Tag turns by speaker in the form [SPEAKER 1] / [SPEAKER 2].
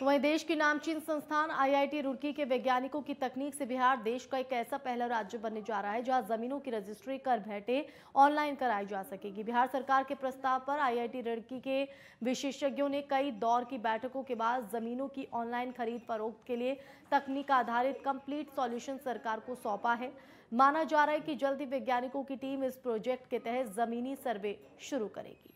[SPEAKER 1] तो वहीं देश की नामचीन संस्थान आईआईटी रुड़की के वैज्ञानिकों की तकनीक से बिहार देश का एक ऐसा पहला राज्य बनने जा रहा है जहां जमीनों की रजिस्ट्री कर बैठे ऑनलाइन कराई जा सकेगी बिहार सरकार के प्रस्ताव पर आईआईटी रुड़की के विशेषज्ञों ने कई दौर की बैठकों के बाद जमीनों की ऑनलाइन खरीद फरोख्त के लिए तकनीक आधारित कंप्लीट सॉल्यूशन सरकार को सौंपा है माना जा रहा है कि जल्द ही वैज्ञानिकों की टीम इस प्रोजेक्ट के तहत जमीनी सर्वे शुरू करेगी